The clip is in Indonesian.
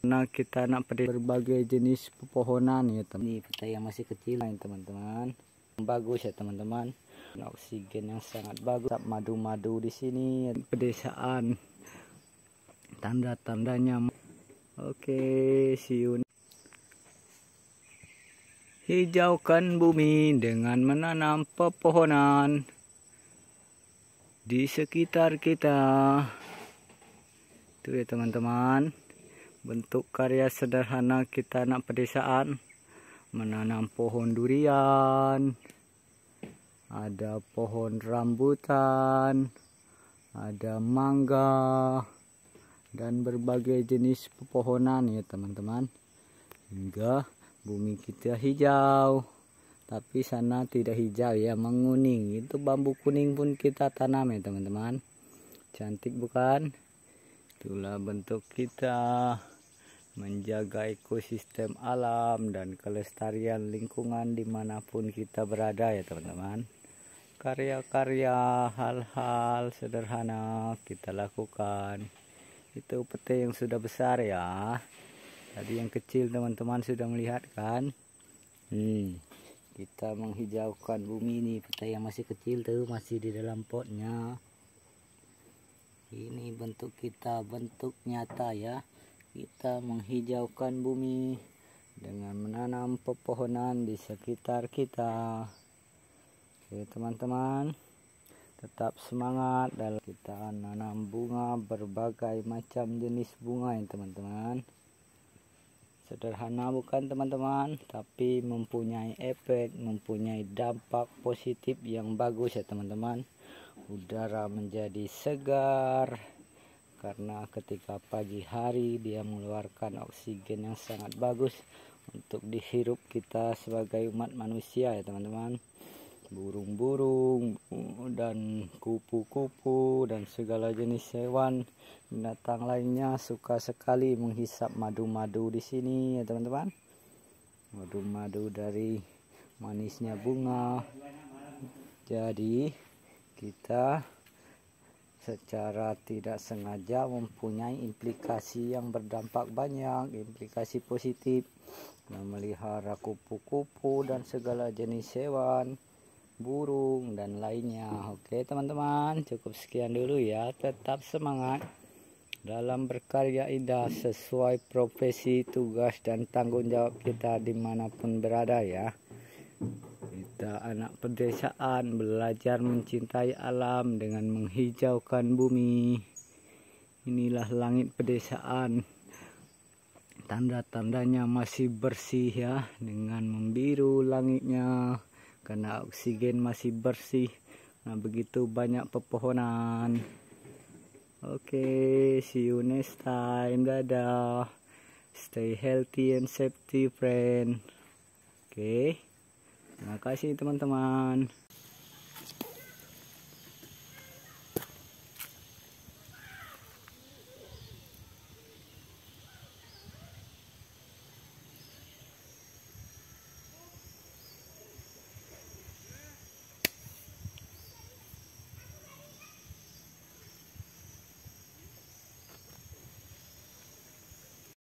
Nah kita nak pada berbagai jenis pepohonan ya teman. Ini kita yang masih kecil ya teman-teman. Bagus ya teman-teman. Oksigen yang sangat bagus. Madu-madu di sini pedesaan. Tanda-tandanya. Oke, see you. Hijaukan bumi dengan menanam pepohonan di sekitar kita. Itu ya teman-teman bentuk karya sederhana kita anak pedesaan menanam pohon durian ada pohon rambutan ada mangga dan berbagai jenis pepohonan ya teman-teman hingga bumi kita hijau tapi sana tidak hijau ya menguning itu bambu kuning pun kita tanam ya teman-teman cantik bukan itulah bentuk kita menjaga ekosistem alam dan kelestarian lingkungan dimanapun kita berada ya teman-teman karya-karya hal-hal sederhana kita lakukan itu peti yang sudah besar ya tadi yang kecil teman-teman sudah melihat kan hmm, kita menghijaukan bumi ini Peti yang masih kecil tuh masih di dalam potnya ini bentuk kita bentuk nyata ya kita menghijaukan bumi dengan menanam pepohonan di sekitar kita oke teman-teman tetap semangat dalam kita menanam bunga berbagai macam jenis bunga ya teman-teman sederhana bukan teman-teman tapi mempunyai efek mempunyai dampak positif yang bagus ya teman-teman udara menjadi segar karena ketika pagi hari dia mengeluarkan oksigen yang sangat bagus untuk dihirup kita sebagai umat manusia ya teman-teman burung-burung dan kupu-kupu dan segala jenis hewan binatang lainnya suka sekali menghisap madu-madu di sini ya teman-teman madu-madu dari manisnya bunga jadi kita secara tidak sengaja mempunyai implikasi yang berdampak banyak, implikasi positif, memelihara kupu-kupu dan segala jenis hewan, burung dan lainnya. Oke, teman-teman, cukup sekian dulu ya. Tetap semangat dalam berkarya indah sesuai profesi, tugas dan tanggung jawab kita dimanapun berada ya kita anak pedesaan belajar mencintai alam dengan menghijaukan bumi inilah langit pedesaan tanda-tandanya masih bersih ya dengan membiru langitnya karena oksigen masih bersih nah begitu banyak pepohonan oke okay, see you next time dadah stay healthy and safety friend oke okay. Terima kasih teman-teman.